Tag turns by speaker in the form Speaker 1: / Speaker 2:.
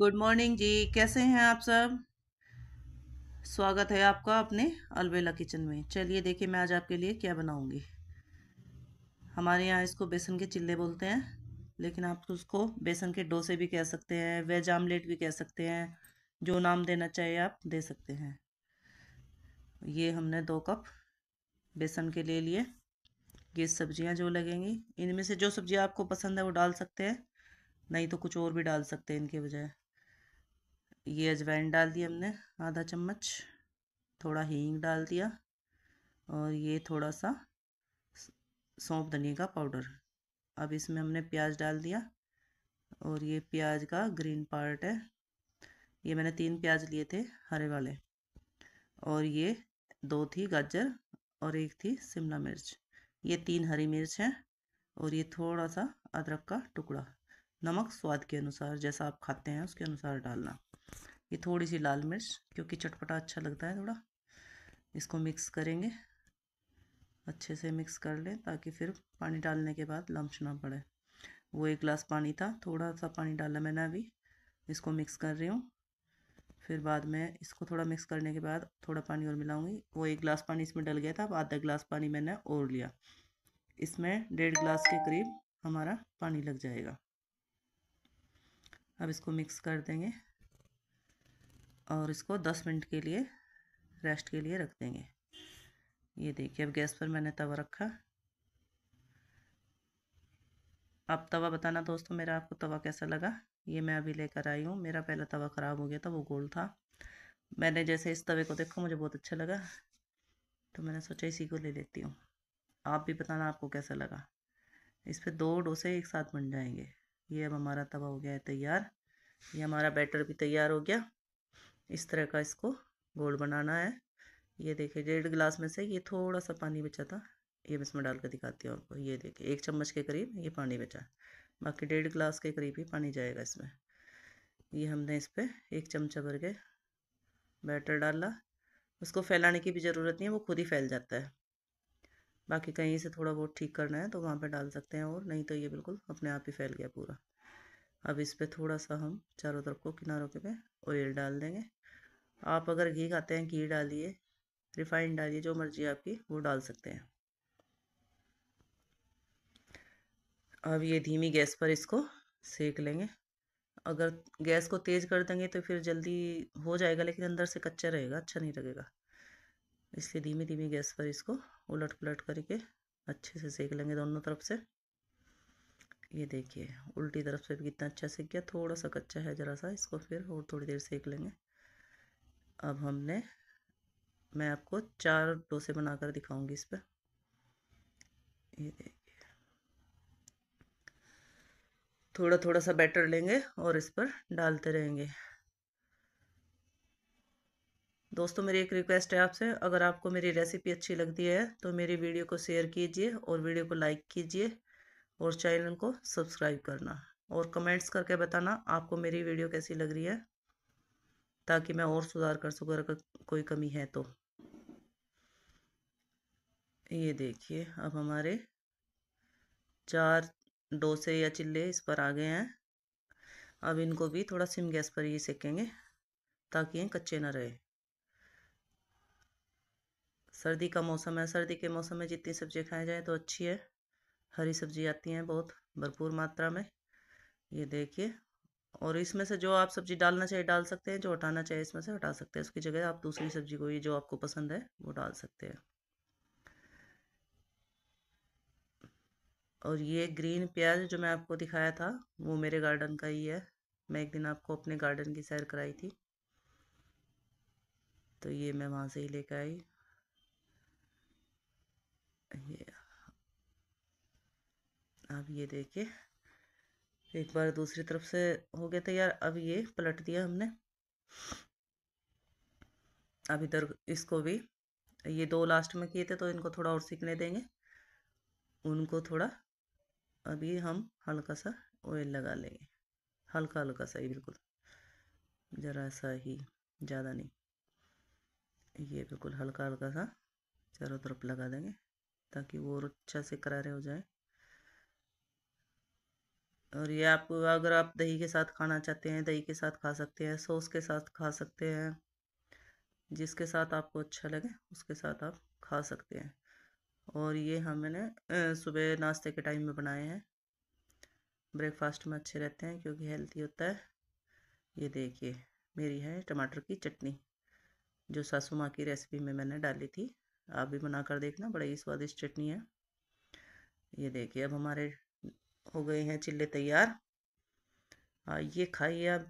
Speaker 1: good morning जी कैसे हैं आप सब स्वागत है आपका अपने अलबेला किचन में चलिए देखिए मैं आज आपके लिए क्या बनाऊंगी हमारे यहाँ इसको बेसन के चिल्ले बोलते हैं लेकिन आप तो उसको बेसन के डोसे भी कह सकते हैं वेज आमलेट भी कह सकते हैं जो नाम देना चाहिए आप दे सकते हैं ये हमने दो कप बेसन के ले लिए ये सब्जियाँ जो लगेंगी इनमें से जो सब्ज़ियाँ आपको पसंद है वो डाल सकते हैं नहीं तो कुछ और भी डाल सकते हैं इनके बजाय ये अजवाइन डाल दिया हमने आधा चम्मच थोड़ा हींग डाल दिया और ये थोड़ा सा सौंप धनिया का पाउडर अब इसमें हमने प्याज डाल दिया और ये प्याज का ग्रीन पार्ट है ये मैंने तीन प्याज लिए थे हरे वाले और ये दो थी गाजर और एक थी शिमला मिर्च ये तीन हरी मिर्च हैं और ये थोड़ा सा अदरक का टुकड़ा नमक स्वाद के अनुसार जैसा आप खाते हैं उसके अनुसार डालना ये थोड़ी सी लाल मिर्च क्योंकि चटपटा अच्छा लगता है थोड़ा इसको मिक्स करेंगे अच्छे से मिक्स कर लें ताकि फिर पानी डालने के बाद लम्स ना पड़े वो एक गिलास पानी था थोड़ा सा पानी डाला मैंने अभी इसको मिक्स कर रही हूँ फिर बाद में इसको थोड़ा मिक्स करने के बाद थोड़ा पानी और मिलाऊंगी वो एक गिलास पानी इसमें डल गया था अब आधा गिलास पानी मैंने और लिया इसमें डेढ़ गिलास के करीब हमारा पानी लग जाएगा अब इसको मिक्स कर देंगे और इसको दस मिनट के लिए रेस्ट के लिए रख देंगे ये देखिए अब गैस पर मैंने तवा रखा आप तवा बताना दोस्तों मेरा आपको तवा कैसा लगा ये मैं अभी लेकर आई हूँ मेरा पहला तवा ख़राब हो गया था वो गोल था मैंने जैसे इस तवे को देखा मुझे बहुत अच्छा लगा तो मैंने सोचा इसी को ले लेती हूँ आप भी बताना आपको कैसा लगा इस पर दो डोसे एक साथ बन जाएंगे ये अब हमारा तवा हो गया है तैयार ये हमारा बैटर भी तैयार हो गया इस तरह का इसको गोल बनाना है ये देखिए डेढ़ गिलास में से ये थोड़ा सा पानी बचा था ये मैं इसमें डाल कर दिखाती हूँ आपको ये देखिए एक चम्मच के करीब ये पानी बचा बाकी डेढ़ गिलास के करीब ही पानी जाएगा इसमें ये हमने इस पर एक चमचा भर के बैटर डाला उसको फैलाने की भी ज़रूरत नहीं है वो खुद ही फैल जाता है बाकी कहीं से थोड़ा बहुत ठीक करना है तो वहाँ पर डाल सकते हैं और नहीं तो ये बिल्कुल अपने आप ही फैल गया पूरा अब इस पर थोड़ा सा हम चारों तरफ को किनारों के पे ऑयल डाल देंगे आप अगर घी खाते हैं घी डालिए रिफाइंड डालिए जो मर्जी आपकी वो डाल सकते हैं अब ये धीमी गैस पर इसको सेक लेंगे अगर गैस को तेज़ कर देंगे तो फिर जल्दी हो जाएगा लेकिन अंदर से कच्चा रहेगा अच्छा नहीं लगेगा इसलिए धीमी धीमी गैस पर इसको उलट पलट करके अच्छे से सेक लेंगे दोनों तरफ से ये देखिए उल्टी तरफ से भी कितना अच्छा सेक गया थोड़ा सा कच्चा है ज़रा सा इसको फिर और थोड़ी देर सेक लेंगे अब हमने मैं आपको चार डोसे बनाकर दिखाऊंगी इस पर ये देखिए थोड़ा थोड़ा सा बैटर लेंगे और इस पर डालते रहेंगे दोस्तों मेरी एक रिक्वेस्ट है आपसे अगर आपको मेरी रेसिपी अच्छी लगती है तो मेरी वीडियो को शेयर कीजिए और वीडियो को लाइक कीजिए और चैनल को सब्सक्राइब करना और कमेंट्स करके बताना आपको मेरी वीडियो कैसी लग रही है ताकि मैं और सुधार कर सकूँ अगर कोई कमी है तो ये देखिए अब हमारे चार डोसे या चिल्ले इस पर आ गए हैं अब इनको भी थोड़ा सिम गैस पर ही सेकेंगे ताकि ये कच्चे ना रहे सर्दी का मौसम है सर्दी के मौसम में जितनी सब्ज़ी खाई जाए तो अच्छी है हरी सब्जी आती हैं बहुत भरपूर मात्रा में ये देखिए और इसमें से जो आप सब्ज़ी डालना चाहिए डाल सकते हैं जो हटाना चाहिए इसमें से हटा सकते हैं उसकी जगह आप दूसरी सब्ज़ी को ये जो आपको पसंद है वो डाल सकते हैं और ये ग्रीन प्याज जो मैं आपको दिखाया था वो मेरे गार्डन का ही है मैं एक दिन आपको अपने गार्डन की सैर कराई थी तो ये मैं वहाँ से ही लेकर आई ये आप ये देखिए एक बार दूसरी तरफ से हो गया था यार अब ये पलट दिया हमने अब इधर इसको भी ये दो लास्ट में किए थे तो इनको थोड़ा और सीखने देंगे उनको थोड़ा अभी हम हल्का सा ऑयल लगा लेंगे हल्का हल्का सा ही बिल्कुल ज़रा सा ही ज़्यादा नहीं ये बिल्कुल हल्का हल्का सा चारों तरफ लगा देंगे ताकि वो और अच्छा से करारे हो जाए और ये आप अगर आप दही के साथ खाना चाहते हैं दही के साथ खा सकते हैं सॉस के साथ खा सकते हैं जिसके साथ आपको अच्छा लगे उसके साथ आप खा सकते हैं और ये हम मैंने सुबह नाश्ते के टाइम में बनाए हैं ब्रेकफास्ट में अच्छे रहते हैं क्योंकि हेल्थी होता है ये देखिए मेरी है टमाटर की चटनी जो सासू माँ की रेसिपी में मैंने डाली थी आप भी बना कर देखना बड़ा ही स्वादिष्ट चटनी है ये देखिए अब हमारे हो गए हैं चिल्ले तैयार आइए खाइए आप